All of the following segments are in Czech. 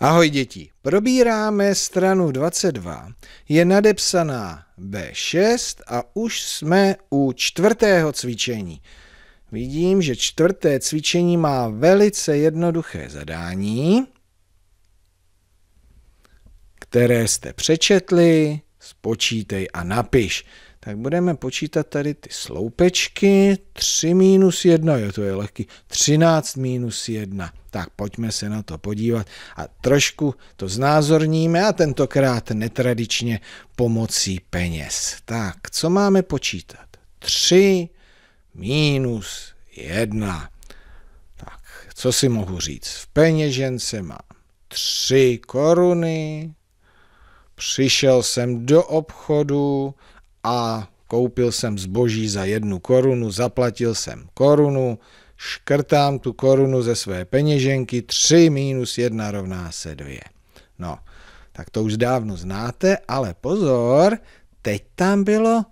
Ahoj děti, probíráme stranu 22, je nadepsaná B6 a už jsme u čtvrtého cvičení. Vidím, že čtvrté cvičení má velice jednoduché zadání, které jste přečetli, spočítej a napiš tak budeme počítat tady ty sloupečky. 3 minus 1, jo, to je lehký. 13 minus 1. Tak pojďme se na to podívat a trošku to znázorníme a tentokrát netradičně pomocí peněz. Tak, co máme počítat? 3 minus 1. Tak, co si mohu říct? V peněžence mám 3 koruny, přišel jsem do obchodu a koupil jsem zboží za jednu korunu, zaplatil jsem korunu, škrtám tu korunu ze své peněženky, 3 minus 1 rovná se 2. No, tak to už dávno znáte, ale pozor, teď tam bylo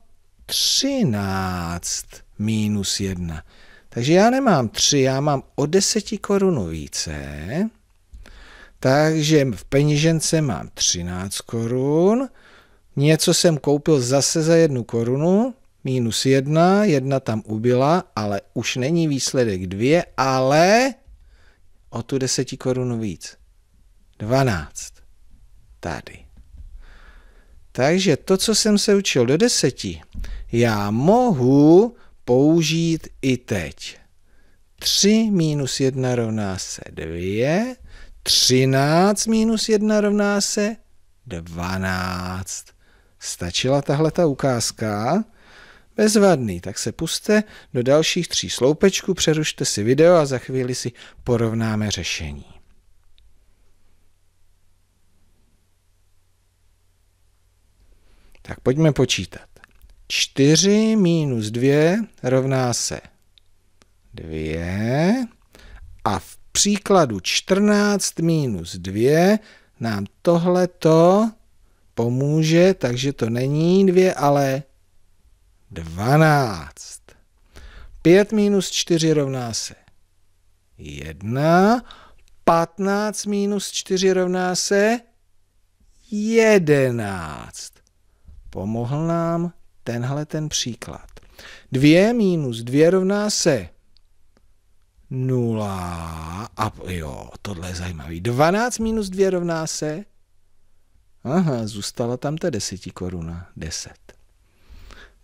13 minus 1. Takže já nemám 3, já mám o 10 korunu více. Takže v peněžence mám 13 korun, Něco jsem koupil zase za jednu korunu, minus jedna, jedna tam ubyla, ale už není výsledek dvě, ale o tu deseti korunu víc. 12. Tady. Takže to, co jsem se učil do deseti, já mohu použít i teď. 3 minus 1 rovná se 2, 13 minus 1 rovná se 12. Stačila tahle ta ukázka? Bezvadný, tak se puste do dalších tří sloupečků, přerušte si video a za chvíli si porovnáme řešení. Tak pojďme počítat. 4 minus 2 rovná se 2 a v příkladu 14 minus 2 nám tohleto pomůže, takže to není dvě, ale 12. 5 minus 4 rovná se 1. 15 minus 4 rovná se 11. Pomohl nám tenhle ten příklad. 2 minus 2 rovná se 0. A jo, tohle je zajímavý. 12 minus 2 rovná se Aha, zůstala tam ta koruna deset.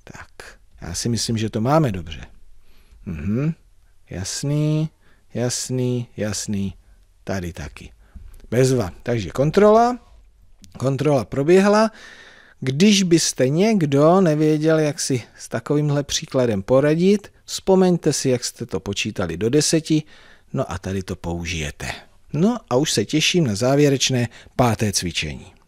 Tak, já si myslím, že to máme dobře. Mhm, jasný, jasný, jasný, tady taky. Bezva. Takže kontrola, kontrola proběhla. Když byste někdo nevěděl, jak si s takovýmhle příkladem poradit, vzpomeňte si, jak jste to počítali do deseti, no a tady to použijete. No a už se těším na závěrečné páté cvičení.